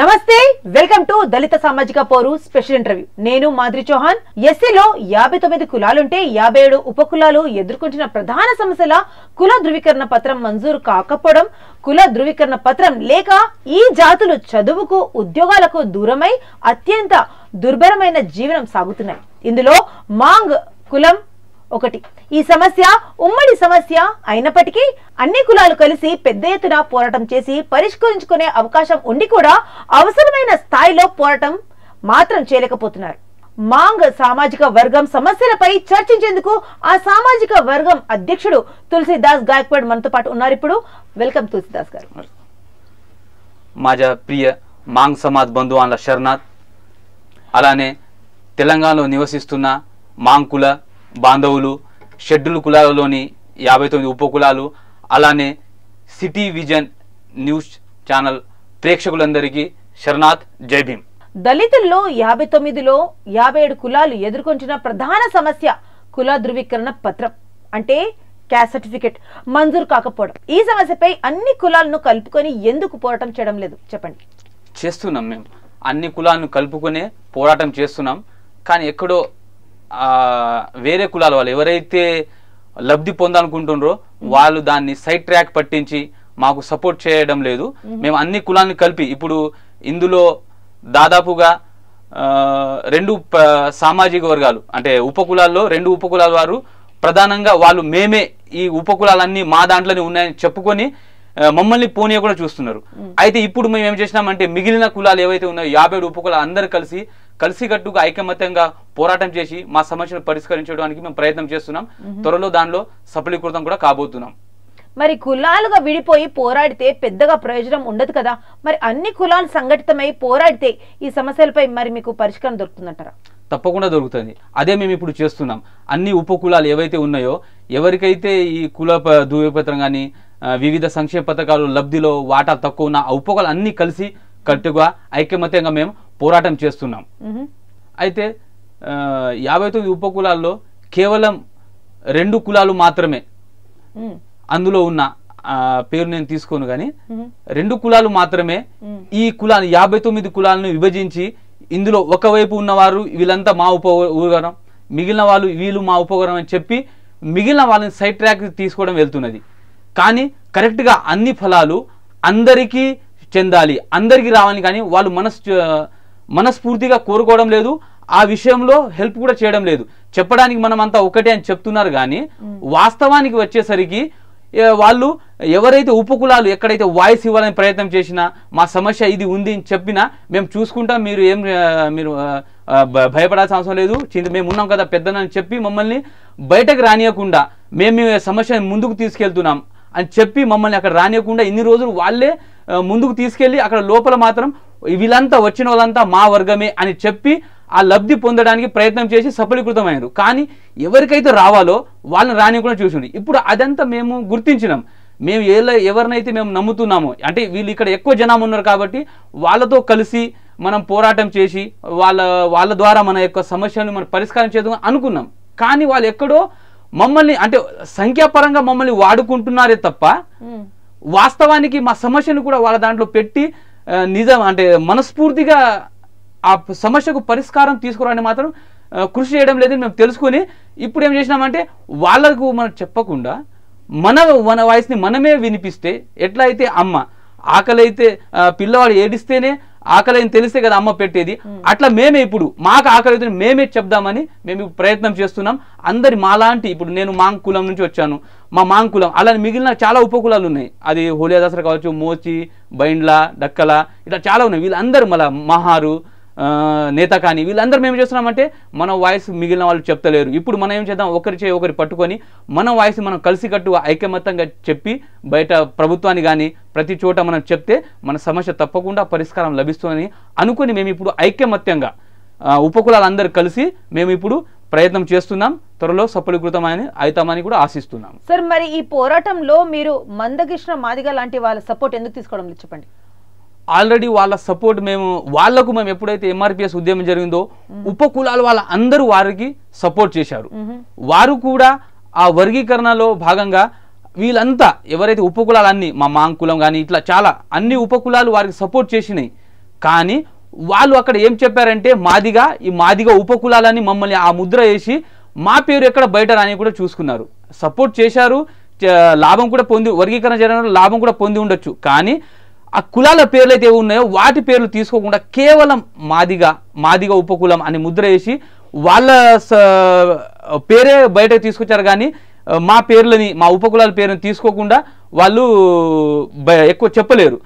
నమస్తే welcome to దళిత సామాజిక పోరు స్పెషల్ ఇంటర్వ్యూ నేను మాధురి చౌహాన్ ఎస్సీలో యాభై తొమ్మిది కులాలుంటే యాభై ఏడు ఉప కులాలు ఎదుర్కొంటున్న ప్రధాన సమస్యల కుల ధృవీకరణ పత్రం మంజూరు కాకపోవడం కుల ధృవీకరణ పత్రం లేక ఈ జాతులు చదువుకు ఉద్యోగాలకు దూరమై అత్యంత దుర్భరమైన జీవనం సాగుతున్నాయి ఇందులో మాంగ్ కులం ఒకటి ఈ సమస్య ఉమ్మడి సమస్య అయినప్పటికీ అన్ని కులాలు కలిసి పెద్ద ఎత్తున పోరాటం చేసి పరిష్కరించుకునే అవకాశం ఉండి కూడా అవసరమైన స్థాయిలో పోరాటం మాత్రం చేయలేకపోతున్నారు మాంగ్ సామాజిక వర్గం సమస్యలపై చర్చించేందుకు ఆ సామాజిక వర్గం అధ్యక్షుడు తులసిదాస్ గాయక్వాడ్ మనతో పాటు ఉన్నారు ఇప్పుడు వెల్కమ్ తులసిదాస్ గారు మాజా ప్రియ మాంగ్ సమాజ్ బంధువాన్ల శరణాథ్ అలానే తెలంగాణలో నివసిస్తున్న కుల బాంధవులు షెడ్యూల్ కులాలలోని యాభై తొమ్మిది ఉపకులాలు అలానే సిటీ విజన్ న్యూస్ ఛానల్ ప్రేక్షకులందరికీ శరణార్థ్ జై దళితుల్లో యాభై తొమ్మిదిలో యాభై ఏడు కులాలు ఎదుర్కొంటున్న ప్రధాన సమస్య కుల ధృవీకరణ పత్రం అంటే క్యాస్ట్ సర్టిఫికేట్ మంజూరు కాకపోవడం ఈ సమస్యపై అన్ని కులాలను కలుపుకొని ఎందుకు పోరాటం చేయడం లేదు చెప్పండి చేస్తున్నాం మేము అన్ని కులాలను కలుపుకునే పోరాటం చేస్తున్నాం కానీ ఎక్కడో వేరే కులాల వాళ్ళు ఎవరైతే లబ్ధి పొందాలనుకుంటున్నారో వాళ్ళు దాన్ని సైడ్ ట్రాక్ పట్టించి మాకు సపోర్ట్ చేయడం లేదు మేము అన్ని కులాన్ని కలిపి ఇప్పుడు ఇందులో దాదాపుగా రెండు సామాజిక వర్గాలు అంటే ఉపకులాల్లో రెండు ఉపకులాల వారు ప్రధానంగా వాళ్ళు మేమే ఈ ఉపకులాలన్నీ మా దాంట్లోనే ఉన్నాయని చెప్పుకొని మమ్మల్ని పోనీ కూడా చూస్తున్నారు అయితే ఇప్పుడు మేము ఏం చేసినామంటే మిగిలిన కులాలు ఏవైతే ఉన్నాయో యాభై ఉపకులాలు అందరు కలిసి కలిసిగట్టుగా ఐకమత్యంగా పోరాటం చేసి మా సమస్యను పరిష్కరించడానికి మేము ప్రయత్నం చేస్తున్నాం త్వరలో దానిలో సఫలీకృతం కూడా కాబోతున్నాం మరి కులాలుగా విడిపోయి పోరాడితే పెద్దగా ప్రయోజనం ఉండదు కదా మరి అన్ని కులాలు సంఘటితమై పోరాడితే ఈ సమస్యలపై మరి మీకు పరిష్కారం దొరుకుతుందంటారా తప్పకుండా దొరుకుతుంది అదే మేము ఇప్పుడు చేస్తున్నాం అన్ని ఉపకులాలు ఏవైతే ఉన్నాయో ఎవరికైతే ఈ కుల ధృవీపత్రం కానీ వివిధ సంక్షేమ పథకాలు లబ్ధిలో వాటా తక్కువ ఉన్న ఉపకులు అన్నీ కలిసి కట్టుగా ఐకమత్యంగా మేము పోరాటం చేస్తున్నాం అయితే యాభై తొమ్మిది ఉపకులాల్లో కేవలం రెండు కులాలు మాత్రమే అందులో ఉన్న పేరు నేను తీసుకోను కానీ రెండు కులాలు మాత్రమే ఈ కులాన్ని యాభై తొమ్మిది కులాలను విభజించి ఇందులో ఒకవైపు ఉన్నవారు వీళ్ళంతా మా ఉప ఉపగరం మిగిలిన వాళ్ళు వీళ్ళు మా ఉపగరం అని చెప్పి మిగిలిన వాళ్ళని సైడ్ ట్రాక్ తీసుకోవడం వెళ్తున్నది కానీ కరెక్ట్గా అన్ని ఫలాలు అందరికీ చెందాలి అందరికీ రావాలి కానీ వాళ్ళు మనసు మనస్ఫూర్తిగా కోరుకోవడం లేదు ఆ విషయంలో హెల్ప్ కూడా చేయడం లేదు చెప్పడానికి మనం అంతా ఒకటే అని చెప్తున్నారు కానీ వాస్తవానికి వచ్చేసరికి వాళ్ళు ఎవరైతే ఉపకులాలు ఎక్కడైతే వాయిస్ ఇవ్వాలని ప్రయత్నం చేసినా మా సమస్య ఇది ఉంది అని చెప్పినా మేము చూసుకుంటాం మీరు ఏం మీరు భయపడాల్సిన అవసరం లేదు మేము ఉన్నాం కదా పెద్దనని చెప్పి మమ్మల్ని బయటకు రానియకుండా మేము సమస్యను ముందుకు తీసుకెళ్తున్నాం అని చెప్పి మమ్మల్ని అక్కడ రానియకుండా ఇన్ని రోజులు వాళ్ళే ముందుకు తీసుకెళ్ళి అక్కడ లోపల మాత్రం వీళ్ళంతా వచ్చిన వాళ్ళంతా మా వర్గమే అని చెప్పి ఆ లబ్ధి పొందడానికి ప్రయత్నం చేసి సఫలీకృతమయ్యారు కానీ ఎవరికైతే రావాలో వాళ్ళని రానియకుండా చూసిండు ఇప్పుడు అదంతా మేము గుర్తించినాం మేము ఏ ఎవరినైతే మేము నమ్ముతున్నామో అంటే వీళ్ళు ఇక్కడ ఎక్కువ జనం ఉన్నారు కాబట్టి వాళ్ళతో కలిసి మనం పోరాటం చేసి వాళ్ళ వాళ్ళ ద్వారా మన యొక్క సమస్యలను మనం పరిష్కారం చేద్దాం అనుకున్నాం కానీ వాళ్ళు ఎక్కడో మమ్మల్ని అంటే సంఖ్యాపరంగా మమ్మల్ని వాడుకుంటున్నారే తప్ప వాస్తవానికి మా సమస్యను కూడా వాళ్ళ దాంట్లో పెట్టి నిజం అంటే మనస్ఫూర్తిగా ఆ సమస్యకు పరిష్కారం తీసుకురాని మాత్రం కృషి చేయడం లేదని మేము తెలుసుకొని ఇప్పుడు ఏం చేసినామంటే వాళ్ళకు మనం చెప్పకుండా మన మన వాయిస్ని మనమే వినిపిస్తే ఎట్లా అయితే అమ్మ ఆకలి అయితే పిల్లవాడు ఏడిస్తేనే ఆకలి అని తెలిస్తే కదా అమ్మ పెట్టేది అట్లా మేమే ఇప్పుడు మాకు ఆకలి అయితే మేమే చెప్దామని మేము ప్రయత్నం చేస్తున్నాం అందరి మాలాంటి ఇప్పుడు నేను మాంగ్ కులం నుంచి వచ్చాను మా మాంగ్ కులం అలా మిగిలిన చాలా ఉపకులాలు ఉన్నాయి అది హోలియా దసరా కావచ్చు మోచి బైండ్ల డక్కల ఇట్లా చాలా ఉన్నాయి వీళ్ళందరూ మళ్ళీ మహారు నేత కానీ వీళ్ళందరూ మేము చేస్తున్నామంటే మన వాయిస్ మిగిలిన వాళ్ళు చెప్తలేరు ఇప్పుడు మనం ఏం చేద్దాం ఒకరి చేయి ఒకరి పట్టుకొని మన వాయిస్ మనం కలిసికట్టు ఐకమత్యంగా చెప్పి బయట ప్రభుత్వాన్ని కానీ ప్రతి చోట మనం చెప్తే మన సమస్య తప్పకుండా పరిష్కారం లభిస్తుందని అనుకుని మేము ఇప్పుడు ఐకమత్యంగా ఉపకులాలందరూ కలిసి మేము ఇప్పుడు ప్రయత్నం చేస్తున్నాం త్వరలో సఫలీకృతమని అవుతామని కూడా ఆశిస్తున్నాం సార్ మరి ఈ పోరాటంలో మీరు మందకృష్ణ మాదిగ లాంటి వాళ్ళ సపోర్ట్ ఎందుకు తీసుకోవడం చెప్పండి ఆల్రెడీ వాళ్ళ సపోర్ట్ మేము వాళ్లకు మేము ఎప్పుడైతే ఎంఆర్పిఎస్ ఉద్యమం జరిగిందో ఉపకులాలు వాళ్ళ అందరూ వారికి సపోర్ట్ చేశారు వారు కూడా ఆ వర్గీకరణలో భాగంగా వీళ్ళంతా ఎవరైతే ఉపకులాలు అన్ని మా మాంకులం కానీ ఇట్లా చాలా అన్ని ఉపకులాలు వారికి సపోర్ట్ చేసినాయి కానీ వాళ్ళు అక్కడ ఏం చెప్పారంటే మాదిగా ఈ మాదిగా ఉపకులాలని మమ్మల్ని ఆ ముద్ర వేసి మా పేరు ఎక్కడ బయట రాని కూడా చూసుకున్నారు సపోర్ట్ చేశారు లాభం కూడా పొంది వర్గీకరణ చేయడంలో లాభం కూడా పొంది ఉండొచ్చు కానీ ఆ కులాల పేర్లు అయితే ఉన్నాయో వాటి పేర్లు తీసుకోకుండా కేవలం మాదిగా మాదిగా ఉపకులం అని ముద్ర వేసి వాళ్ళ పేరే బయటకు తీసుకొచ్చారు కానీ మా పేర్లని మా ఉపకులాల పేరుని తీసుకోకుండా వాళ్ళు ఎక్కువ చెప్పలేరు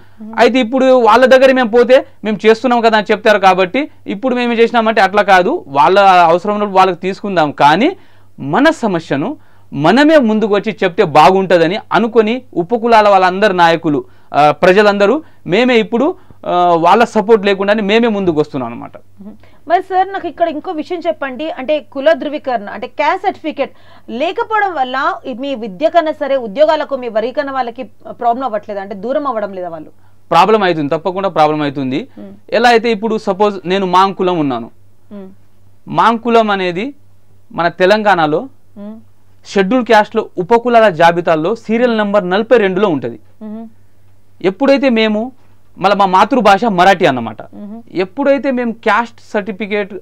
అయితే ఇప్పుడు వాళ్ళ దగ్గర మేము పోతే మేము చేస్తున్నాం కదా అని చెప్తారు కాబట్టి ఇప్పుడు మేము చేసినామంటే అట్లా కాదు వాళ్ళ అవసరం వాళ్ళకి తీసుకుందాం కానీ మన సమస్యను మనమే ముందుకు వచ్చి చెప్తే బాగుంటుందని అనుకొని ఉపకులాల వాళ్ళందరు నాయకులు ప్రజలందరూ మేమే ఇప్పుడు వాళ్ళ సపోర్ట్ లేకుండా మేమే ముందుకు వస్తున్నాం అనమాట మరి సార్ నాకు ఇక్కడ ఇంకో విషయం చెప్పండి అంటే కుల ధృవీకరణ అంటే క్యాస్ట్ సర్టిఫికేట్ లేకపోవడం వల్ల మీ విద్య కన్నా సరే ఉద్యోగాలకు మీ వర్గీకరణ వాళ్ళకి ప్రాబ్లం అవ్వట్లేదు అంటే దూరం అవ్వడం లేదా వాళ్ళు ప్రాబ్లం అవుతుంది తప్పకుండా ప్రాబ్లం అవుతుంది ఎలా అయితే ఇప్పుడు సపోజ్ నేను మాంకులం ఉన్నాను మాంకులం అనేది మన తెలంగాణలో షెడ్యూల్ క్యాస్ట్ లో ఉపకులాల జాబితాల్లో సీరియల్ నెంబర్ నలభై రెండులో ఉంటుంది ఎప్పుడైతే మేము మళ్ళీ మా మాతృభాష మరాఠీ అన్నమాట ఎప్పుడైతే మేము క్యాస్ట్ సర్టిఫికేట్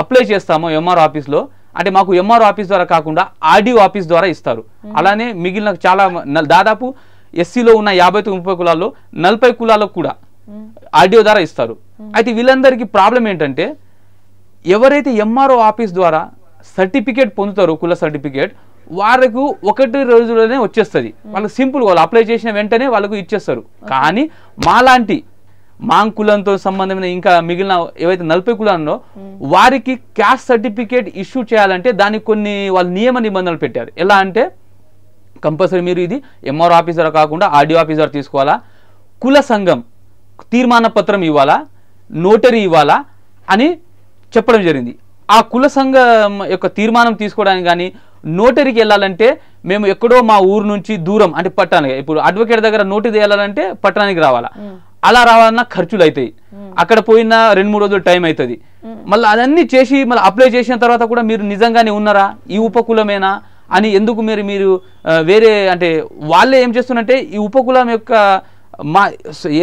అప్లై చేస్తామో ఎంఆర్ ఆఫీస్లో అంటే మాకు ఎంఆర్ ఆఫీస్ ద్వారా కాకుండా ఆర్డీఓ ఆఫీస్ ద్వారా ఇస్తారు అలానే మిగిలిన చాలా దాదాపు ఎస్సీలో ఉన్న యాభై ముప్పై కులాల్లో నలభై కులాలకు కూడా ఆర్డీఓ ద్వారా ఇస్తారు అయితే వీళ్ళందరికీ ప్రాబ్లం ఏంటంటే ఎవరైతే ఎంఆర్ఓ ఆఫీస్ ద్వారా సర్టిఫికేట్ పొందుతారో కుల సర్టిఫికేట్ వారికి ఒకటి రోజులోనే వచ్చేస్తుంది వాళ్ళకి సింపుల్ వాళ్ళు అప్లై చేసిన వెంటనే వాళ్ళకు ఇచ్చేస్తారు కానీ మాలాంటి మాంగ్ కులంతో సంబంధమైన ఇంకా మిగిలిన ఏవైతే నలభై కులాల్లో వారికి క్యాస్ట్ సర్టిఫికేట్ ఇష్యూ చేయాలంటే దానికి కొన్ని వాళ్ళు నియమ నిబంధనలు పెట్టారు ఎలా అంటే కంపల్సరీ మీరు ఇది ఎంఆర్ ఆఫీసర్ కాకుండా ఆర్డీఓ ఆఫీసర్ తీసుకోవాలా కుల సంఘం తీర్మాన పత్రం ఇవ్వాలా నోటరీ ఇవ్వాలా అని చెప్పడం జరిగింది ఆ కుల సంఘం యొక్క తీర్మానం తీసుకోవడానికి కానీ నోటరీకి వెళ్ళాలంటే మేము ఎక్కడో మా ఊరు నుంచి దూరం అంటే పట్టణానికి ఇప్పుడు అడ్వకేట్ దగ్గర నోటీస్ వెళ్ళాలంటే పట్టణానికి రావాలా అలా రావాలన్నా ఖర్చులు అవుతాయి అక్కడ పోయిన రెండు మూడు రోజులు టైం అవుతుంది మళ్ళీ అదన్నీ చేసి మళ్ళీ అప్లై చేసిన తర్వాత కూడా మీరు నిజంగానే ఉన్నారా ఈ ఉపకులమేనా అని ఎందుకు మీరు మీరు వేరే అంటే వాళ్ళే ఏం చేస్తున్నారంటే ఈ ఉపకులం యొక్క మా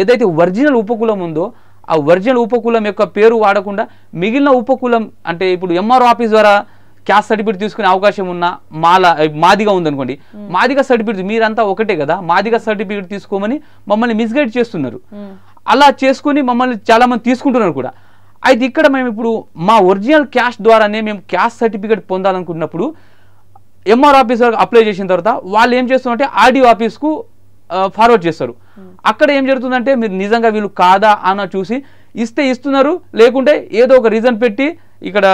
ఏదైతే ఒరిజినల్ ఉపకులం ఉందో ఆ ఒరిజినల్ ఉపకులం యొక్క పేరు వాడకుండా మిగిలిన ఉపకులం అంటే ఇప్పుడు ఎంఆర్ఓ ఆఫీస్ ద్వారా క్యాస్ట్ సర్టిఫికేట్ తీసుకునే అవకాశం ఉన్న మాల మాదిగా ఉందనుకోండి మాదిగా సర్టిఫికేట్ మీరంతా ఒకటే కదా మాదిగా సర్టిఫికేట్ తీసుకోమని మమ్మల్ని మిస్గైడ్ చేస్తున్నారు అలా చేసుకుని మమ్మల్ని చాలా మంది తీసుకుంటున్నారు కూడా అయితే ఇక్కడ మేము ఇప్పుడు మా ఒరిజినల్ క్యాష్ ద్వారానే మేము క్యాస్ట్ సర్టిఫికేట్ పొందాలనుకున్నప్పుడు ఎంఆర్ ఆఫీస్ వరకు అప్లై చేసిన తర్వాత వాళ్ళు ఏం చేస్తున్నారంటే ఆర్డీఓ ఆఫీస్కు ఫార్వర్డ్ చేస్తారు అక్కడ ఏం జరుగుతుందంటే మీరు నిజంగా వీళ్ళు కాదా అన్న చూసి ఇస్తే ఇస్తున్నారు లేకుంటే ఏదో ఒక రీజన్ పెట్టి ఇక్కడ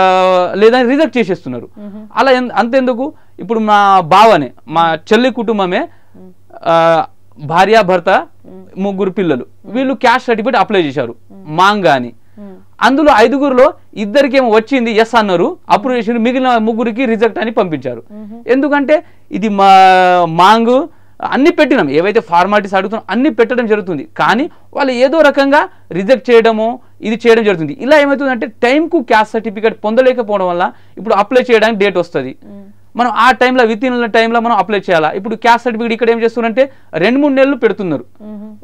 లేదా రిజెక్ట్ చేసేస్తున్నారు అలా అంతెందుకు ఇప్పుడు మా బావనే మా చెల్లి కుటుంబమే భార్య భర్త ముగ్గురు పిల్లలు వీళ్ళు క్యాష్ సర్టిఫికేట్ అప్లై చేశారు మాంగా అని అందులో ఐదుగురులో ఇద్దరికేమో వచ్చింది ఎస్ అన్నారు అప్రూవ్ చేసి మిగిలిన ముగ్గురికి రిజెక్ట్ అని పంపించారు ఎందుకంటే ఇది మా మాంగ్ అన్ని పెట్టినాం ఏవైతే ఫార్మాలిటీస్ అడుగుతున్నాం అన్ని పెట్టడం జరుగుతుంది కానీ వాళ్ళు ఏదో రకంగా రిజెక్ట్ చేయడము ఇది చేయడం జరుగుతుంది ఇలా ఏమవుతుందంటే టైంకు క్యాస్ట్ సర్టిఫికేట్ పొందలేకపోవడం వల్ల ఇప్పుడు అప్లై చేయడానికి డేట్ వస్తుంది మనం ఆ టైంలో విత్ ఇన్ టైంలో మనం అప్లై చేయాలా ఇప్పుడు క్యాస్ట్ సర్టిఫికేట్ ఇక్కడ ఏం చేస్తున్నారంటే రెండు మూడు నెలలు పెడుతున్నారు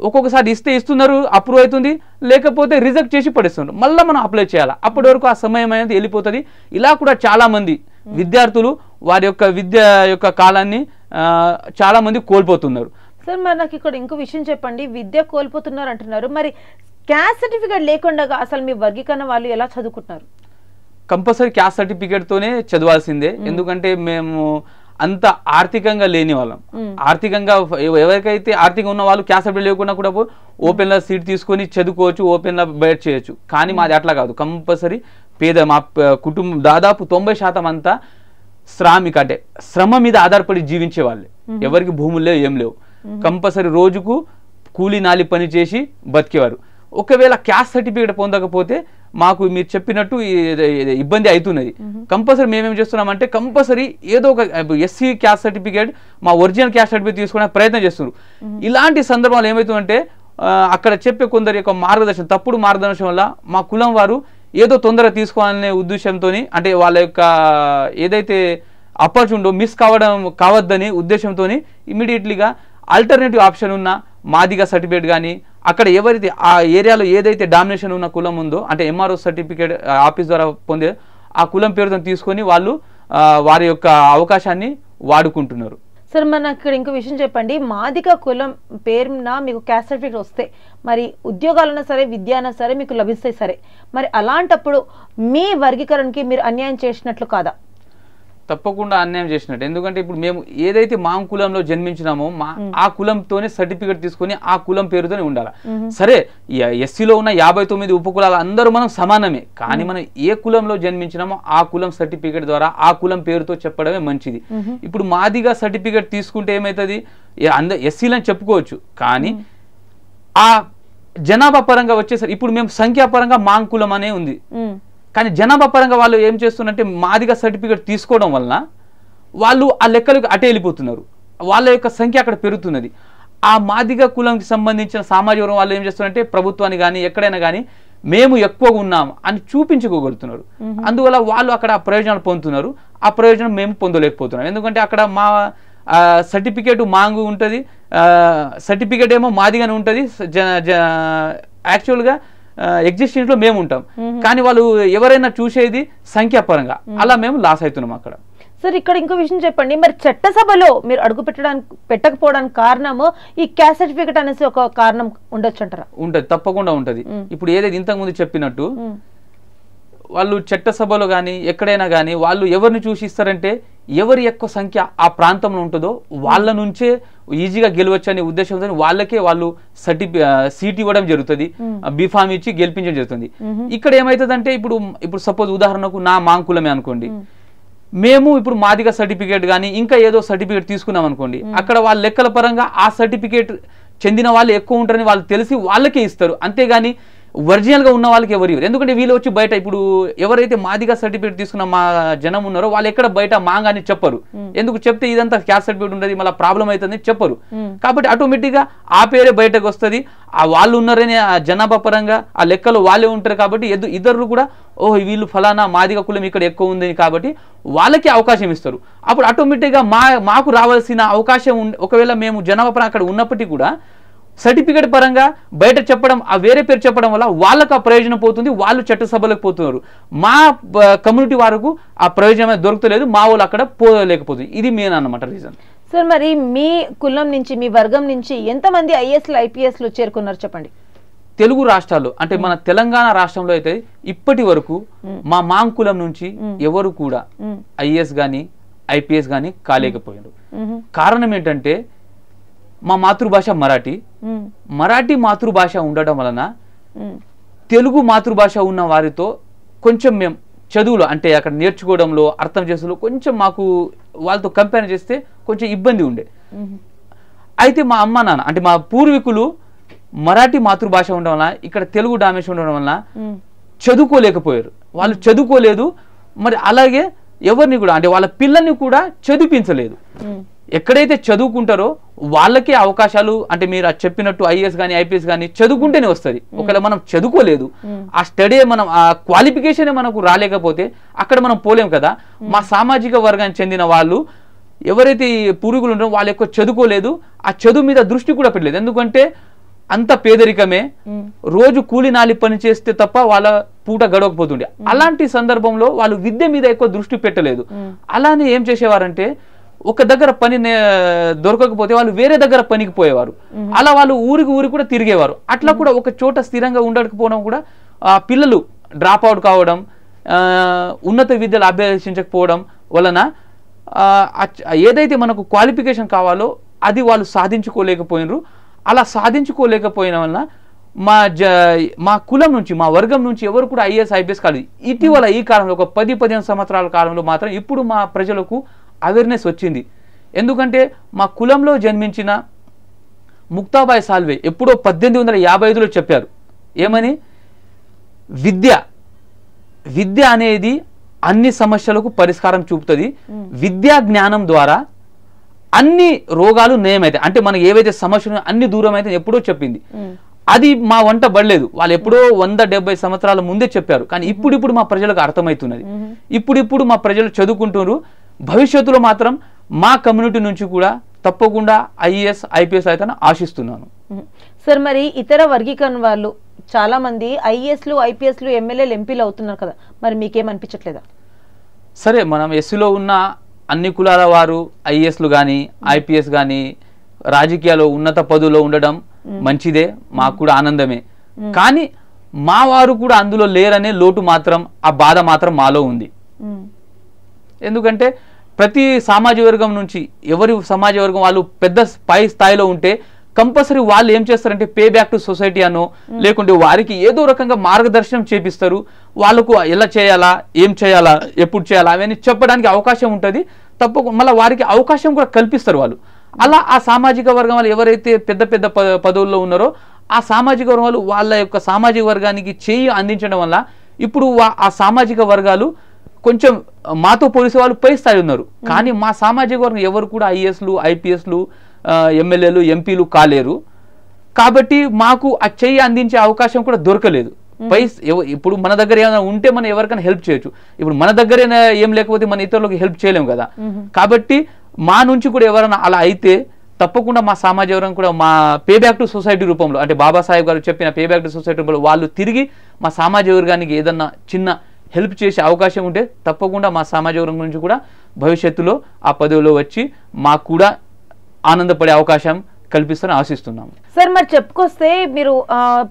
ఒక్కొక్కసారి ఇస్తే ఇస్తున్నారు అప్రూవ్ అవుతుంది లేకపోతే రిజెక్ట్ చేసి పడేస్తున్నారు మళ్ళీ మనం అప్లై చేయాలా అప్పటి వరకు ఆ సమయం అనేది వెళ్ళిపోతుంది ఇలా కూడా చాలామంది విద్యార్థులు వారి యొక్క విద్య యొక్క కాలాన్ని చాలామంది కోల్పోతున్నారు సార్ మరి నాకు ఇక్కడ ఇంకో విషయం చెప్పండి విద్య కోల్పోతున్నారు అంటున్నారు మరి క్యాస్ట్ సర్టిఫికేట్ లేకుండా అసలు మీ వర్గీకరణ వాళ్ళు ఎలా చదువుకుంటున్నారు కంపల్సరీ క్యాస్ట్ సర్టిఫికేట్తోనే చదవాల్సిందే ఎందుకంటే మేము అంత ఆర్థికంగా లేని వాళ్ళం ఆర్థికంగా ఎవరికైతే ఆర్థికంగా ఉన్న వాళ్ళు క్యాస్ అప్డేట్ లేకుండా కూడా ఓపెన్లో సీట్ తీసుకొని చదువుకోవచ్చు ఓపెన్లో బయట చేయొచ్చు కానీ మాది అట్లా కాదు కంపల్సరీ పేద మా కుటుంబం దాదాపు తొంభై శాతం అంతా శ్రామిక అంటే శ్రమ మీద ఆధారపడి జీవించే వాళ్ళు ఎవరికి భూములు లేవు ఏం లేవు కంపల్సరీ రోజుకు కూలీ నాలి పని చేసి బతికేవారు ఒకవేళ క్యాస్ట్ సర్టిఫికేట్ పొందకపోతే మాకు మీరు చెప్పినట్టు ఇబ్బంది అవుతున్నది కంపల్సరీ మేమేం చేస్తున్నామంటే కంపల్సరీ ఏదో ఒక ఎస్సీ క్యాస్ట్ సర్టిఫికేట్ మా ఒరిజినల్ క్యాస్ట్ సర్టిఫికేట్ తీసుకునే ప్రయత్నం చేస్తున్నారు ఇలాంటి సందర్భాలు ఏమవుతుందంటే అక్కడ చెప్పే కొందరి యొక్క మార్గదర్శనం తప్పుడు మార్గదర్శనం వల్ల మా కులం వారు ఏదో తొందరగా తీసుకోవాలనే ఉద్దేశంతో అంటే వాళ్ళ యొక్క ఏదైతే ఆపర్చునిటీ మిస్ కావడం కావద్దని ఉద్దేశంతో ఇమీడియట్లీగా ఆల్టర్నేటివ్ ఆప్షన్ ఉన్న మాదిగా సర్టిఫికేట్ కానీ అక్కడ ఎవరిది ఆ ఏరియాలో ఏదైతే డామినేషన్ ఉన్న కులం ఉందో అంటే ఎంఆర్ఓ సర్టిఫికేట్ ఆఫీస్ ద్వారా పొందే ఆ కులం పేరుతో తీసుకొని వాళ్ళు వారి యొక్క అవకాశాన్ని వాడుకుంటున్నారు సార్ మన ఇక్కడ ఇంకో విషయం చెప్పండి మాదిక కులం పేరున మీకు క్యాస్ట్ సర్టిఫికేట్ వస్తే మరి ఉద్యోగాలన్నా సరే విద్య అయినా సరే మీకు లభిస్తాయి సరే మరి అలాంటప్పుడు మీ వర్గీకరణకి మీరు అన్యాయం చేసినట్లు కాదా తప్పకుండా అన్యాయం చేసినట్టు ఎందుకంటే ఇప్పుడు మేము ఏదైతే మా కులంలో జన్మించినామో మా ఆ కులంతోనే సర్టిఫికేట్ తీసుకొని ఆ కులం పేరుతోనే ఉండాలి సరే ఎస్సీలో ఉన్న యాభై తొమ్మిది ఉపకులాలు అందరూ మనం సమానమే కానీ మనం ఏ కులంలో జన్మించినామో ఆ కులం సర్టిఫికేట్ ద్వారా ఆ కులం పేరుతో చెప్పడమే మంచిది ఇప్పుడు మాదిగా సర్టిఫికేట్ తీసుకుంటే ఏమవుతుంది అంద ఎస్సీలని చెప్పుకోవచ్చు కానీ ఆ జనాభా పరంగా వచ్చేసరికి ఇప్పుడు మేము సంఖ్యాపరంగా మాంకులం అనే ఉంది కానీ జనాభా పరంగా వాళ్ళు ఏం చేస్తున్నారంటే మాదిగా సర్టిఫికేట్ తీసుకోవడం వలన వాళ్ళు ఆ లెక్కలకు అటే వెళ్ళిపోతున్నారు వాళ్ళ యొక్క సంఖ్య అక్కడ పెరుగుతున్నది ఆ మాదిగ కులంకి సంబంధించిన సామాజిక వర్గం వాళ్ళు ఏం చేస్తున్నారంటే ప్రభుత్వాన్ని కానీ ఎక్కడైనా కానీ మేము ఎక్కువగా ఉన్నాం అని చూపించుకోగలుగుతున్నారు అందువల్ల వాళ్ళు అక్కడ ప్రయోజనాలు పొందుతున్నారు ఆ ప్రయోజనం మేము పొందలేకపోతున్నాం ఎందుకంటే అక్కడ మా సర్టిఫికేట్ మాంగు ఉంటుంది సర్టిఫికేట్ ఏమో మాదిగానే ఉంటుంది యాక్చువల్గా ఎగ్జిస్టెన్స్ లో మేము ఉంటాం కానీ వాళ్ళు ఎవరైనా చూసేది సంఖ్యాపరంగా అలా మేము లాస్ అవుతున్నాం అక్కడ సార్ ఇక్కడ ఇంకో విషయం చెప్పండి మరి చట్టసభలో మీరు అడుగు పెట్టడానికి పెట్టకపోవడానికి కారణము ఈ క్యాస్ట్ సర్టిఫికెట్ అనేసి ఒక కారణం ఉండొచ్చు అంటారా ఉంటుంది తప్పకుండా ఉంటుంది ఇప్పుడు ఏదైతే ఇంతకుముందు చెప్పినట్టు వాళ్ళు చట్టసభలో కానీ ఎక్కడైనా కానీ వాళ్ళు ఎవరిని చూసి ఇస్తారంటే ఎవరి యొక్క సంఖ్య ఆ ప్రాంతంలో ఉంటుందో వాళ్ళ నుంచే ఈజీగా గెలవచ్చు అనే ఉద్దేశంతో వాళ్ళకే వాళ్ళు సర్టిఫి సీట్ ఇవ్వడం జరుగుతుంది బిఫామ్ ఇచ్చి గెలిపించడం జరుగుతుంది ఇక్కడ ఏమవుతుందంటే ఇప్పుడు ఇప్పుడు సపోజ్ ఉదాహరణకు నా మాంకులమే అనుకోండి మేము ఇప్పుడు మాదిగా సర్టిఫికేట్ కానీ ఇంకా ఏదో సర్టిఫికేట్ తీసుకున్నాం అనుకోండి అక్కడ వాళ్ళ లెక్కల పరంగా ఆ సర్టిఫికేట్ చెందిన వాళ్ళు ఎక్కువ ఉంటారని వాళ్ళు తెలిసి వాళ్ళకే ఇస్తారు అంతేగాని ఒరిజినల్గా ఉన్న వాళ్ళకి ఎవరు ఇవ్వరు ఎందుకంటే వీళ్ళు వచ్చి బయట ఇప్పుడు ఎవరైతే మాదిగా సర్టిఫికేట్ తీసుకున్న మా జనం ఉన్నారో వాళ్ళు ఎక్కడ బయట మాంగా అని చెప్పరు ఎందుకు చెప్తే ఇదంతా క్యాస్ట్ సర్టిఫికేట్ ఉండదు మళ్ళీ ప్రాబ్లం అవుతుంది చెప్పరు కాబట్టి ఆటోమేటిక్గా ఆ పేరే బయటకు వస్తుంది ఆ వాళ్ళు ఉన్నారని ఆ జనాభా పరంగా ఆ లెక్కలు వాళ్ళే ఉంటారు కాబట్టి ఇద్దరు కూడా ఓహో వీళ్ళు ఫలానా మాదిగ కులం ఇక్కడ ఎక్కువ ఉంది కాబట్టి వాళ్ళకి అవకాశం ఇస్తారు అప్పుడు ఆటోమేటిక్గా మా మాకు రావాల్సిన అవకాశం ఒకవేళ మేము జనాభా అక్కడ ఉన్నప్పటికీ కూడా సర్టిఫికేట్ పరంగా బయట చెప్పడం ఆ వేరే పేరు చెప్పడం వల్ల వాళ్ళకు ఆ ప్రయోజనం పోతుంది వాళ్ళు చట్టసభలకు పోతున్నారు మా కమ్యూనిటీ వారికి ఆ ప్రయోజనం దొరకలేదు మా వాళ్ళు అక్కడ పోలేకపోతుంది ఇది మెయిన్ అన్నమాట రీజన్ సార్ మరి మీ కులం నుంచి మీ వర్గం నుంచి ఎంతమంది ఐఎస్లు ఐపీఎస్లు చేరుకున్నారు చెప్పండి తెలుగు రాష్ట్రాలు అంటే మన తెలంగాణ రాష్ట్రంలో అయితే ఇప్పటి వరకు మా మాంకులం నుంచి ఎవరు కూడా ఐఏఎస్ కానీ ఐపీఎస్ కానీ కాలేకపోయారు కారణం ఏంటంటే మా మాతృభాష మరాఠీ మరాఠీ మాతృభాష ఉండడం వలన తెలుగు మాతృభాష ఉన్న వారితో కొంచెం మేము చదువులు అంటే అక్కడ నేర్చుకోవడంలో అర్థం చేసులో కొంచెం మాకు వాళ్ళతో కంపేర్ చేస్తే కొంచెం ఇబ్బంది ఉండే అయితే మా అమ్మ నాన్న అంటే మా పూర్వీకులు మరాఠీ మాతృభాష ఉండడం వల్ల ఇక్కడ తెలుగు డామేజ్ ఉండడం వల్ల చదువుకోలేకపోయారు వాళ్ళు చదువుకోలేదు మరి అలాగే ఎవరిని కూడా అంటే వాళ్ళ పిల్లల్ని కూడా చదివించలేదు ఎక్కడైతే చదువుకుంటారో వాళ్ళకే అవకాశాలు అంటే మీరు చెప్పినట్టు ఐఏఎస్ కానీ ఐపీఎస్ కానీ చదువుకుంటేనే వస్తుంది ఒకవేళ మనం చదువుకోలేదు ఆ స్టడీ మనం ఆ క్వాలిఫికేషన్ మనకు రాలేకపోతే అక్కడ మనం పోలేం కదా మా సామాజిక వర్గానికి చెందిన వాళ్ళు ఎవరైతే పూర్వీకులు ఉంటారో వాళ్ళు ఎక్కువ చదువుకోలేదు ఆ చదువు మీద దృష్టి కూడా పెట్టలేదు ఎందుకంటే అంత పేదరికమే రోజు కూలి నాలి పని చేస్తే తప్ప వాళ్ళ పూట గడవకపోతుండే అలాంటి సందర్భంలో వాళ్ళు విద్య మీద ఎక్కువ దృష్టి పెట్టలేదు అలానే ఏం చేసేవారంటే ఒక దగ్గర పని దొరకకపోతే వాళ్ళు వేరే దగ్గర పనికి పోయేవారు అలా వాళ్ళు ఊరికి ఊరికి కూడా తిరిగేవారు అట్లా కూడా ఒక చోట స్థిరంగా ఉండకపోవడం కూడా ఆ పిల్లలు డ్రాప్ అవుట్ కావడం ఉన్నత విద్యలు అభ్యసించకపోవడం వలన ఏదైతే మనకు క్వాలిఫికేషన్ కావాలో అది వాళ్ళు సాధించుకోలేకపోయినరు అలా సాధించుకోలేకపోయిన వలన మా జ మా కులం నుంచి మా వర్గం నుంచి ఎవరు కూడా ఐఏఎస్ ఐపీఎస్ కాలేదు ఇటీవల ఈ కాలంలో ఒక పది పదిహేను సంవత్సరాల కాలంలో మాత్రం ఇప్పుడు మా ప్రజలకు అవేర్నెస్ వచ్చింది ఎందుకంటే మా కులంలో జన్మించిన ముక్తాబాయ్ సాల్వే ఎప్పుడో పద్దెనిమిది వందల యాభై ఐదులో చెప్పారు ఏమని విద్య విద్య అనేది అన్ని సమస్యలకు పరిష్కారం చూపుతుంది విద్యా జ్ఞానం ద్వారా అన్ని రోగాలు నయమైతాయి అంటే మనం ఏవైతే సమస్యలు అన్ని దూరం అయితే ఎప్పుడో చెప్పింది అది మా వంట పడలేదు వాళ్ళు ఎప్పుడో వంద డెబ్బై సంవత్సరాల ముందే చెప్పారు కానీ ఇప్పుడిప్పుడు మా ప్రజలకు అర్థమవుతున్నది ఇప్పుడిప్పుడు మా ప్రజలు చదువుకుంటున్నారు భవిష్యత్తులో మాత్రం మా కమ్యూనిటీ నుంచి కూడా తప్పకుండా ఐఏఎస్ ఐపీఎస్ అయితే ఆశిస్తున్నాను సార్ మరి ఇతర వర్గీకరణ వాళ్ళు చాలా లు ఐఏఎస్లు ఐపీఎస్లు ఎమ్మెల్యేలు ఎంపీలు అవుతున్నారు కదా మరి మీకేమనిపించట్లేదా సరే మనం ఎస్సీలో ఉన్న అన్ని కులాల వారు ఐఏఎస్లు కానీ ఐపీఎస్ కానీ రాజకీయాల్లో ఉన్నత పదవులో ఉండడం మంచిదే మాకు కూడా ఆనందమే కానీ మా వారు కూడా అందులో లేరనే లోటు మాత్రం ఆ బాధ మాత్రం మాలో ఉంది ఎందుకంటే ప్రతి సామాజిక వర్గం నుంచి ఎవరి సమాజ వర్గం వాళ్ళు పెద్ద పై స్థాయిలో ఉంటే కంపల్సరీ వాళ్ళు ఏం చేస్తారంటే పే బ్యాక్ టు సొసైటీ అనో లేకుంటే వారికి ఏదో రకంగా మార్గదర్శనం చేపిస్తారు వాళ్ళకు ఎలా చేయాలా ఏం చేయాలా ఎప్పుడు చేయాలా అవన్నీ చెప్పడానికి అవకాశం ఉంటుంది తప్పకుండా మళ్ళీ వారికి అవకాశం కూడా కల్పిస్తారు వాళ్ళు అలా ఆ సామాజిక వర్గం వాళ్ళు ఎవరైతే పెద్ద పెద్ద పదవుల్లో ఉన్నారో ఆ సామాజిక వర్గాలు వాళ్ళ యొక్క సామాజిక వర్గానికి చేయి అందించడం వల్ల ఇప్పుడు ఆ సామాజిక వర్గాలు కొంచెం మాతో పోలీసు వాళ్ళు పై స్థాయి ఉన్నారు కానీ మా సామాజిక వర్గం ఎవరు కూడా ఐఏఎస్లు ఐపీఎస్లు ఎమ్మెల్యేలు ఎంపీలు కాలేరు కాబట్టి మాకు ఆ చెయ్యి అందించే అవకాశం కూడా దొరకలేదు పై ఇప్పుడు మన దగ్గర ఏమైనా ఉంటే మనం ఎవరికైనా హెల్ప్ చేయొచ్చు ఇప్పుడు మన దగ్గర ఏం లేకపోతే మన ఇతరులకు హెల్ప్ చేయలేము కదా కాబట్టి మా నుంచి కూడా ఎవరైనా అలా అయితే తప్పకుండా మా సామాజిక వర్గం కూడా మా పే బ్యాక్ టు సొసైటీ రూపంలో అంటే బాబాసాహెబ్ గారు చెప్పిన పే బ్యాక్ టు సొసైటీ రూపంలో వాళ్ళు తిరిగి మా సామాజిక వర్గానికి ఏదన్నా చిన్న హెల్ప్ చేసే అవకాశం ఉంటే తప్పకుండా మా సామాజిక వర్గం గురించి కూడా భవిష్యత్తులో ఆ పదవిలో వచ్చి మాకు కూడా ఆనందపడే అవకాశం కల్పిస్తారని ఆశిస్తున్నాము సార్ మరి చెప్పుకొస్తే మీరు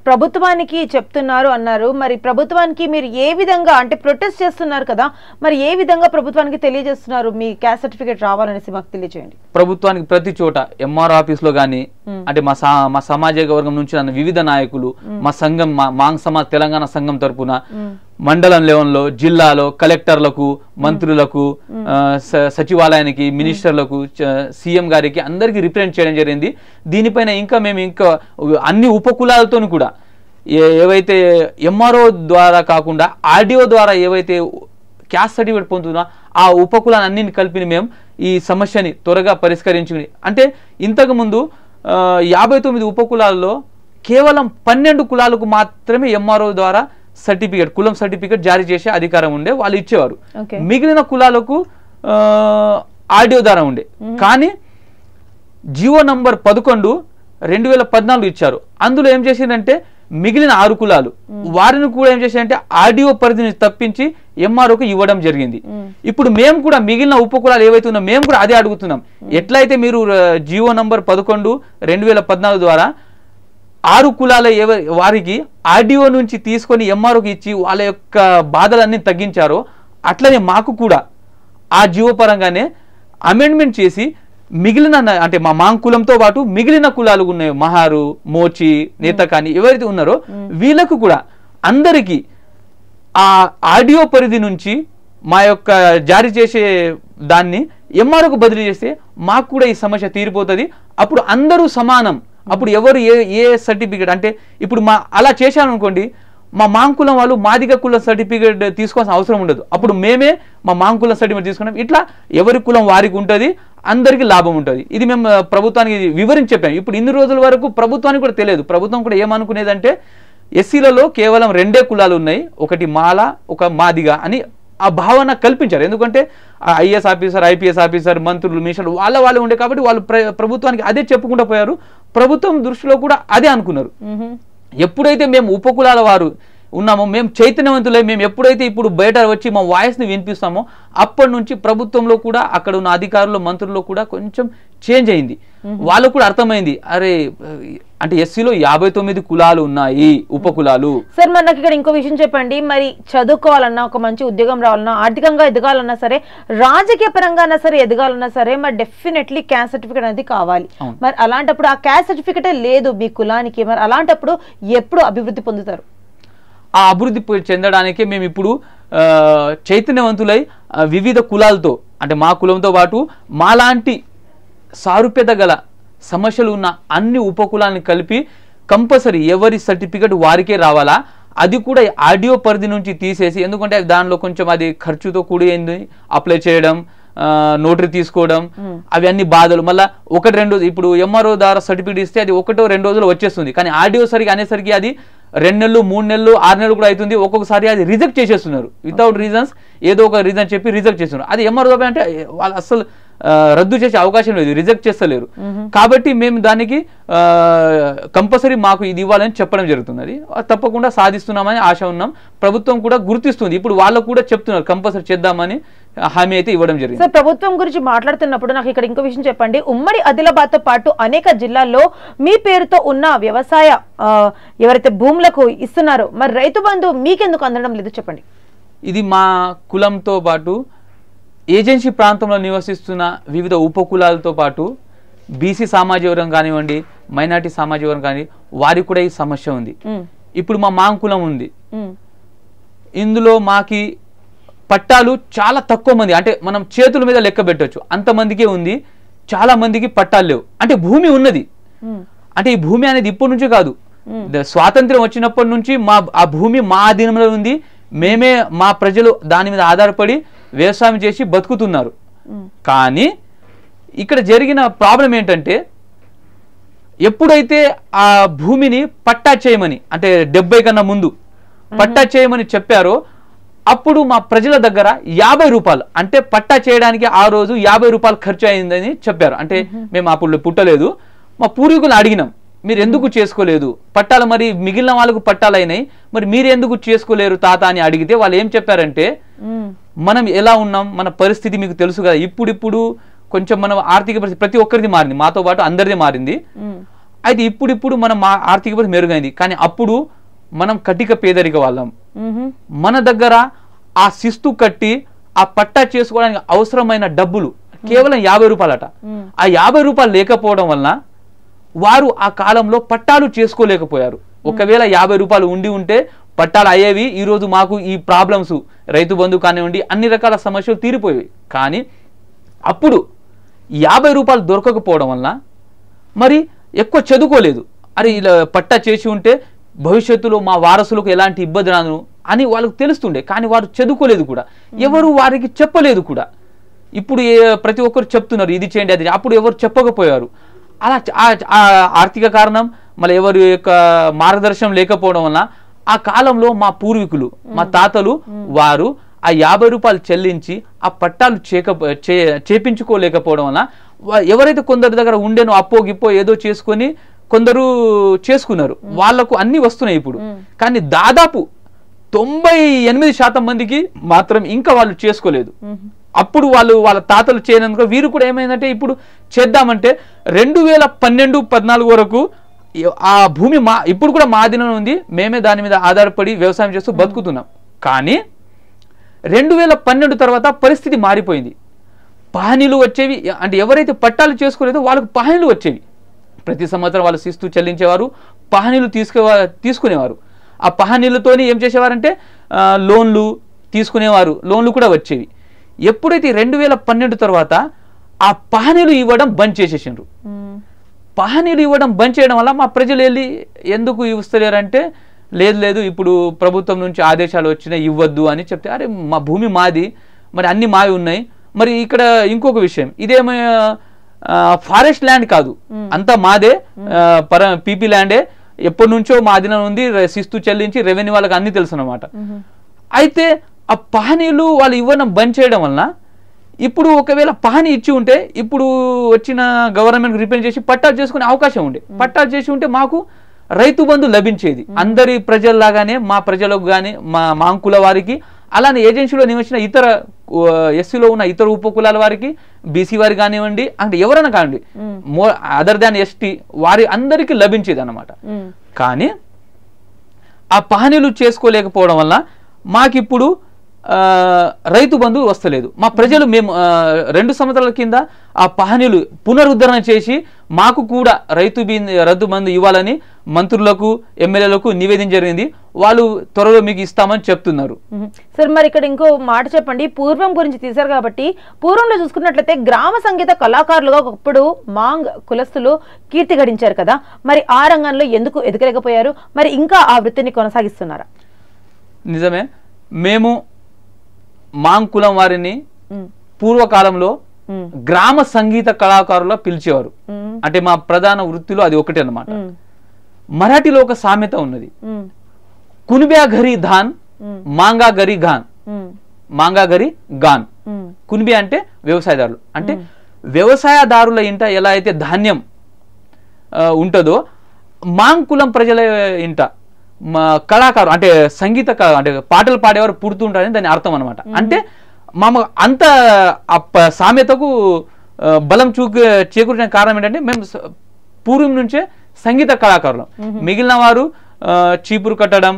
ప్రభుత్వానికి చెప్తున్నారు అన్నారు మరి ప్రభుత్వానికి మీరు ఏ విధంగా అంటే ప్రొటెస్ట్ చేస్తున్నారు కదా మరి ఏ విధంగా ప్రభుత్వానికి తెలియజేస్తున్నారు మీ క్యాస్ట్ సర్టిఫికేట్ రావాలనేసి మాకు తెలియజేయండి ప్రభుత్వానికి ప్రతి చోట ఎంఆర్ ఆఫీస్ లో గానీ అంటే మా మా సామాజిక వర్గం నుంచి నన్ను వివిధ నాయకులు మా సంఘం మా మాంగ్ సమాజ్ తెలంగాణ సంఘం తరపున మండలం లో జిల్లాలో కలెక్టర్లకు మంత్రులకు సచివాలయానికి మినిస్టర్లకు సీఎం గారికి అందరికీ రిప్రజెంట్ చేయడం జరిగింది దీనిపైన ఇంకా మేము ఇంకా అన్ని ఉపకులాలతో కూడా ఏవైతే ఎంఆర్ఓ ద్వారా కాకుండా ఆర్డీఓ ద్వారా ఏవైతే క్యాస్ సర్టిఫికేట్ పొందుతున్నా ఆ ఉపకులాన్ని కలిపి మేము ఈ సమస్యని త్వరగా పరిష్కరించుకుని అంటే ఇంతకుముందు యాభై తొమ్మిది ఉపకులాల్లో కేవలం పన్నెండు కులాలకు మాత్రమే ఎంఆర్ఓ ద్వారా సర్టిఫికేట్ కులం సర్టిఫికేట్ జారీ చేసే అధికారం ఉండే వాళ్ళు ఇచ్చేవారు మిగిలిన కులాలకు ఆడియో ద్వారా ఉండే కానీ జియో నంబర్ పదకొండు రెండు వేల పద్నాలుగు ఇచ్చారు అందులో ఏం చేసిందంటే మిగిలిన ఆరు కులాలు వారిని కూడా ఏం చేసిందంటే ఆర్డీఓ పరిధిని తప్పించి ఎంఆర్ఓకి ఇవ్వడం జరిగింది ఇప్పుడు మేము కూడా మిగిలిన ఉప కులాలు ఏవైతే ఉన్నా మేము కూడా అదే అడుగుతున్నాం ఎట్లయితే మీరు జియో నంబర్ పదకొండు రెండు వేల పద్నాలుగు ద్వారా ఆరు కులాల వారికి ఆర్డీఓ నుంచి తీసుకొని ఎంఆర్ఓకి ఇచ్చి వాళ్ళ యొక్క బాధలన్నీ తగ్గించారో అట్లనే మాకు కూడా ఆ జీవో పరంగానే అమెండ్మెంట్ చేసి మిగిలిన అంటే మా మాంకులంతో పాటు మిగిలిన కులాలు ఉన్నాయి మహారు మోచి నేత కానీ ఎవరైతే ఉన్నారో వీళ్ళకు కూడా అందరికీ ఆ ఆడియో పరిధి నుంచి మా యొక్క జారీ చేసే దాన్ని ఎంఆర్ఓకు బదిలీ చేస్తే మాకు కూడా ఈ సమస్య తీరిపోతుంది అప్పుడు అందరూ సమానం అప్పుడు ఎవరు ఏ ఏ సర్టిఫికేట్ అంటే ఇప్పుడు మా అలా చేశాను అనుకోండి మా మాంకులం వాళ్ళు మాదిగ కుల సర్టిఫికేట్ తీసుకోవాల్సిన అవసరం ఉండదు అప్పుడు మేమే మా మాంకుల సర్టిఫికేట్ తీసుకున్నాం ఇట్లా ఎవరి కులం వారికి ఉంటుంది అందరికీ లాభం ఉంటుంది ఇది మేము ప్రభుత్వానికి వివరించి చెప్పాం ఇప్పుడు ఇన్ని రోజుల వరకు ప్రభుత్వానికి కూడా తెలియదు ప్రభుత్వం కూడా ఏమనుకునేదంటే ఎస్సీలలో కేవలం రెండే కులాలు ఉన్నాయి ఒకటి మాల ఒక మాదిగ అని ఆ భావన కల్పించారు ఎందుకంటే ఐఏఎస్ ఆఫీసర్ ఐపీఎస్ ఆఫీసర్ మంత్రులు మిషన్లు వాళ్ళ వాళ్ళు ఉండే కాబట్టి వాళ్ళు ప్రభుత్వానికి అదే చెప్పుకుంటూ పోయారు ప్రభుత్వం దృష్టిలో కూడా అదే అనుకున్నారు ఎప్పుడైతే మేము ఉపకులాల వారు ఉన్నామో మేము చైతన్యవంతులై మేము ఎప్పుడైతే ఇప్పుడు బయట వచ్చి మా వాయిస్ని వినిపిస్తామో అప్పటి నుంచి ప్రభుత్వంలో కూడా అక్కడ ఉన్న అధికారులు మంత్రుల్లో కూడా కొంచెం చేంజ్ అయింది వాళ్ళకు కూడా అర్థమైంది అరే అంటే ఎస్సీలో యాభై తొమ్మిది కులాలు ఉన్నాయి ఉప కులాలు సార్ మరి ఇక్కడ ఇంకో విషయం చెప్పండి మరి చదువుకోవాలన్నా ఒక మంచి ఉద్యోగం రావాలన్నా ఆర్థికంగా ఎదగాలన్నా సరే రాజకీయ పరంగా సరే ఎదగాలన్నా సరే మరి డెఫినెట్లీ క్యాస్ట్ సర్టిఫికేట్ అనేది కావాలి మరి అలాంటప్పుడు ఆ క్యాస్ట్ సర్టిఫికేటే లేదు మీ కులానికి మరి అలాంటప్పుడు ఎప్పుడు అభివృద్ధి పొందుతారు ఆ అభివృద్ధి చెందడానికి మేము ఇప్పుడు చైతన్యవంతులై వివిధ కులాలతో అంటే మా కులంతో పాటు మాలాంటి సారూప్యత గల సమస్యలు ఉన్న అన్ని ఉపకులాన్ని కలిపి కంపల్సరీ ఎవరి సర్టిఫికెట్ వారికే రావాలా అది కూడా ఆడియో పరిధి నుంచి తీసేసి ఎందుకంటే దానిలో కొంచెం అది ఖర్చుతో కూడింది అప్లై చేయడం నోటరీ తీసుకోవడం అవి అన్ని బాధలు మళ్ళీ ఒకటి రెండు ఇప్పుడు ఎంఆర్ఓ ద్వారా సర్టిఫికేట్ ఇస్తే అది ఒకటో రెండు రోజులు వచ్చేస్తుంది కానీ ఆడియో సరిగా అనేసరికి అది రెండు నెలలు మూడు నెలలు ఆరు నెలలు కూడా అవుతుంది ఒక్కొక్కసారి అది రిజెక్ట్ చేసేస్తున్నారు వితౌట్ రీజన్స్ ఏదో ఒక రీజన్ చెప్పి రిజెక్ట్ చేస్తున్నారు అది ఎంఆర్ఓ అంటే వాళ్ళు అసలు రద్దు చేసే అవకాశం లేదు రిజెక్ట్ చేస్తలేరు కాబట్టి మేము దానికి కంపల్సరీ మాకు ఇది ఇవ్వాలని చెప్పడం జరుగుతున్నది తప్పకుండా సాధిస్తున్నామని ఆశ ఉన్నాం ప్రభుత్వం కూడా గుర్తిస్తుంది ఇప్పుడు వాళ్ళకు కూడా చెప్తున్నారు కంపల్సరీ చేద్దామని హామీ అయితే ఇవ్వడం జరిగింది సార్ ప్రభుత్వం గురించి మాట్లాడుతున్నప్పుడు నాకు ఇక్కడ ఇంకో విషయం చెప్పండి ఉమ్మడి ఆదిలాబాద్ తో పాటు అనేక జిల్లాల్లో మీ పేరుతో ఉన్న వ్యవసాయ ఎవరైతే భూములకు ఇస్తున్నారో మరి రైతు బంధు మీకెందుకు అందడం లేదు చెప్పండి ఇది మా కులంతో పాటు ఏజెన్సీ ప్రాంతంలో నివసిస్తున్న వివిధ ఉపకులాలతో పాటు బీసీ సామాజిక వర్గం కానివ్వండి మైనార్టీ సామాజిక వర్గం కానివ్వండి వారికి కూడా ఈ సమస్య ఉంది ఇప్పుడు మా మాంకులం ఉంది ఇందులో మాకి పట్టాలు చాలా తక్కువ మంది అంటే మనం చేతుల మీద లెక్క పెట్టవచ్చు అంతమందికే ఉంది చాలా మందికి పట్టాలు లేవు అంటే భూమి ఉన్నది అంటే ఈ భూమి అనేది ఇప్పటి నుంచి కాదు స్వాతంత్ర్యం వచ్చినప్పటి నుంచి మా ఆ భూమి మా అధీనంలో ఉంది మేమే మా ప్రజలు దాని మీద ఆధారపడి వ్యవసాయం చేసి బతుకుతున్నారు కానీ ఇక్కడ జరిగిన ప్రాబ్లం ఏంటంటే ఎప్పుడైతే ఆ భూమిని పట్టా చేయమని అంటే డెబ్బై కన్నా ముందు పట్టా చేయమని చెప్పారో అప్పుడు మా ప్రజల దగ్గర యాభై రూపాయలు అంటే పట్టా చేయడానికి ఆ రోజు యాభై రూపాయలు ఖర్చు అయిందని చెప్పారు అంటే మేము అప్పుడు పుట్టలేదు మా పూర్వీకులు అడిగినాం మీరు ఎందుకు చేసుకోలేదు పట్టాలు మరి మిగిలిన వాళ్ళకు పట్టాలైనాయి మరి మీరు ఎందుకు చేసుకోలేరు తాత అని అడిగితే వాళ్ళు ఏం చెప్పారంటే మనం ఎలా ఉన్నాం మన పరిస్థితి మీకు తెలుసు కదా ఇప్పుడిప్పుడు కొంచెం మనం ఆర్థిక పరిస్థితి ప్రతి ఒక్కరిది మారింది మాతో పాటు అందరిది మారింది అయితే ఇప్పుడిప్పుడు మనం ఆర్థిక పరిస్థితి మెరుగైంది కానీ అప్పుడు మనం కటిక పేదరిక వాళ్ళం మన దగ్గర ఆ శిస్తు కట్టి ఆ పట్టా చేసుకోవడానికి అవసరమైన డబ్బులు కేవలం యాభై రూపాయలట ఆ యాభై రూపాయలు లేకపోవడం వలన వారు ఆ కాలంలో పట్టాలు చేసుకోలేకపోయారు ఒకవేళ యాభై రూపాయలు ఉండి ఉంటే పట్టాలు అయ్యేవి ఈరోజు మాకు ఈ ప్రాబ్లమ్స్ రైతు బంధు కానివ్వండి అన్ని రకాల సమస్యలు తీరిపోయేవి కానీ అప్పుడు యాభై రూపాయలు దొరకకపోవడం వలన మరి ఎక్కువ చదువుకోలేదు అరే ఇలా పట్టా చేసి ఉంటే భవిష్యత్తులో మా వారసులకు ఎలాంటి ఇబ్బంది రాను అని వాళ్ళకు తెలుస్తుండే కానీ వారు చదువుకోలేదు కూడా ఎవరు వారికి చెప్పలేదు కూడా ఇప్పుడు ప్రతి ఒక్కరు చెప్తున్నారు ఇది చేయండి అది అప్పుడు ఎవరు చెప్పకపోయారు అలా ఆర్థిక కారణం మళ్ళీ ఎవరి యొక్క మార్గదర్శనం లేకపోవడం వల్ల ఆ కాలంలో మా పూర్వీకులు మా తాతలు వారు ఆ యాభై రూపాయలు చెల్లించి ఆ పట్టాలు చేక చేపించుకోలేకపోవడం వల్ల ఎవరైతే కొందరి దగ్గర ఉండేనో అప్పో గిప్పో ఏదో చేసుకొని కొందరు చేసుకున్నారు వాళ్లకు అన్ని వస్తున్నాయి ఇప్పుడు కానీ దాదాపు తొంభై ఎనిమిది శాతం మందికి మాత్రం ఇంకా వాళ్ళు చేసుకోలేదు అప్పుడు వాళ్ళు వాళ్ళ తాతలు చేయనందుకు వీరు కూడా ఏమైందంటే ఇప్పుడు చేద్దామంటే రెండు వేల పన్నెండు పద్నాలుగు వరకు ఆ భూమి మా ఇప్పుడు కూడా మా దినం ఉంది మేమే దాని మీద ఆధారపడి వ్యవసాయం చేస్తూ బతుకుతున్నాం కానీ రెండు వేల పన్నెండు తర్వాత పరిస్థితి మారిపోయింది పహనీలు వచ్చేవి అంటే ఎవరైతే పట్టాలు చేసుకోలేదో వాళ్ళకు పహనీలు వచ్చేవి ప్రతి సంవత్సరం వాళ్ళు శిస్తూ చెల్లించేవారు పహనీలు తీసుకు తీసుకునేవారు ఆ పహనీలతోని ఏం చేసేవారంటే లోన్లు తీసుకునేవారు లోన్లు కూడా వచ్చేవి ఎప్పుడైతే రెండు వేల పన్నెండు తర్వాత ఆ పహనీలు ఇవ్వడం బంద్ చేసేసిండ్రు పహనీలు ఇవ్వడం బంద్ చేయడం వల్ల మా ప్రజలు వెళ్ళి ఎందుకు ఇస్తలేరంటే లేదు లేదు ఇప్పుడు ప్రభుత్వం నుంచి ఆదేశాలు వచ్చినాయి ఇవ్వద్దు అని చెప్తే అరే మా భూమి మాది మరి అన్ని మావి ఉన్నాయి మరి ఇక్కడ ఇంకొక విషయం ఇదేమో ఫారెస్ట్ ల్యాండ్ కాదు అంతా మాదే పర పీపీ ల్యాండే ఎప్పటి నుంచో మా అధీనం ఉంది శిస్తు చెల్లించి రెవెన్యూ వాళ్ళకి అన్ని తెలుసు అనమాట అయితే ఆ పహనీలు వాళ్ళు ఇవ్వడం బంద్ చేయడం వలన ఇప్పుడు ఒకవేళ పహాని ఇచ్చి ఉంటే ఇప్పుడు వచ్చిన గవర్నమెంట్ రిపేర్ చేసి పట్టాలు చేసుకునే అవకాశం ఉండే పట్టాలు చేసి ఉంటే మాకు రైతు బంధు లభించేది అందరి ప్రజల్లాగానే మా ప్రజలకు కానీ మా మా వారికి అలానే ఏజెన్సీలో నివసిన ఇతర ఎస్సీలో ఉన్న ఇతర ఉపకులాల వారికి బీసీ వారికి కానివ్వండి అంటే ఎవరైనా కానివ్వండి అదర్ దాన్ ఎస్టీ వారి అందరికీ లభించేది అనమాట కానీ ఆ పహనీలు చేసుకోలేకపోవడం వల్ల మాకిప్పుడు రైతు బంధు వస్తలేదు మా ప్రజలు మేము రెండు సంవత్సరాల కింద ఆ పహనీలు పునరుద్ధరణ చేసి మాకు కూడా రైతు రద్దు బంధు ఇవ్వాలని మంత్రులకు ఎమ్మెల్యేలకు నివేదన జరిగింది వాళ్ళు త్వరలో మీకు ఇస్తామని చెప్తున్నారు సార్ మరి ఇక్కడ ఇంకో మాట చెప్పండి పూర్వం గురించి తీశారు కాబట్టి పూర్వంలో చూసుకున్నట్లయితే గ్రామ సంగీత కళాకారులుగా ఒకప్పుడు మాంగ్ కులస్తులు కీర్తి గడించారు కదా మరి ఆ రంగంలో ఎందుకు ఎదగలేకపోయారు మరి ఇంకా ఆ వృత్తిని కొనసాగిస్తున్నారా నిజమే మేము మాంకులం వారిని పూర్వకాలంలో గ్రామ సంగీత కళాకారుల పిలిచేవారు అంటే మా ప్రధాన వృత్తిలో అది ఒకటి అనమాట మరాఠీలో ఒక సామెత ఉన్నది కునిబ్యా ఘరి ధాన్ మాంగా గరి ఘాన్ మాంగా గరి గాన్ కునిబి అంటే వ్యవసాయదారులు అంటే వ్యవసాయదారుల ఇంట ఎలా అయితే ధాన్యం ఉంటుందో మాంకులం ప్రజల ఇంట మా కళాకారు అంటే సంగీత అంటే పాటలు పాడేవారు పుడుతూ ఉంటారని దాని అర్థం అనమాట అంటే మామ అంత సామెతకు బలం చూ చేకూర్చిన కారణం ఏంటంటే మేము పూర్వం నుంచే సంగీత కళాకారులం మిగిలిన వారు చీపురు కట్టడం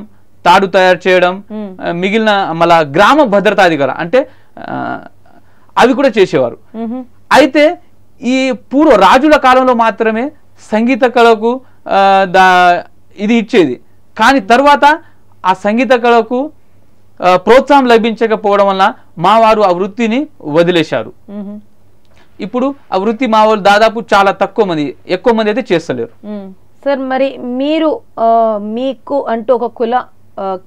తాడు తయారు చేయడం మిగిలిన మళ్ళా గ్రామ భద్రతాధికార అంటే అవి కూడా చేసేవారు అయితే ఈ పూర్వ రాజుల కాలంలో మాత్రమే సంగీత కళకు దా ఇది ఇచ్చేది కానీ తర్వాత ఆ సంగీత కళకు ప్రోత్సాహం లభించకపోవడం వల్ల మా వారు ఆ వృత్తిని వదిలేశారు ఇప్పుడు ఆ వృత్తి మా వాళ్ళు దాదాపు చాలా తక్కువ మంది ఎక్కువ మంది అయితే చేస్తలేరు సార్ మరి మీరు మీకు అంటూ ఒక కుల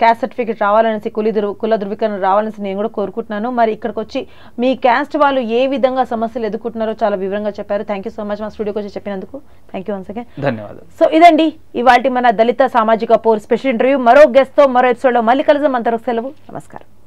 క్యాస్ట్ సర్టిఫికేట్ రావాలనేసి కులి కుల ధృవీకరణ రావాలనేసి నేను కూడా కోరుకుంటున్నాను మరి ఇక్కడికి వచ్చి మీ క్యాస్ట్ వాళ్ళు ఏ విధంగా సమస్యలు ఎదుర్కొంటున్నారో చాలా వివరంగా చెప్పారు థ్యాంక్ సో మచ్ మా స్టూడియోకి వచ్చి చెప్పినందుకు థ్యాంక్ యూ వన్స్ అగైన్ ధన్యవాదాలు సో ఇదండి ఇవాటి మన దళిత సామాజిక పోర్ స్పెషల్ ఇంటర్వ్యూ మరో గెస్ట్తో మరో ఎపిసోడ్లో మళ్ళీ కలిసి మన సెలవు నమస్కారం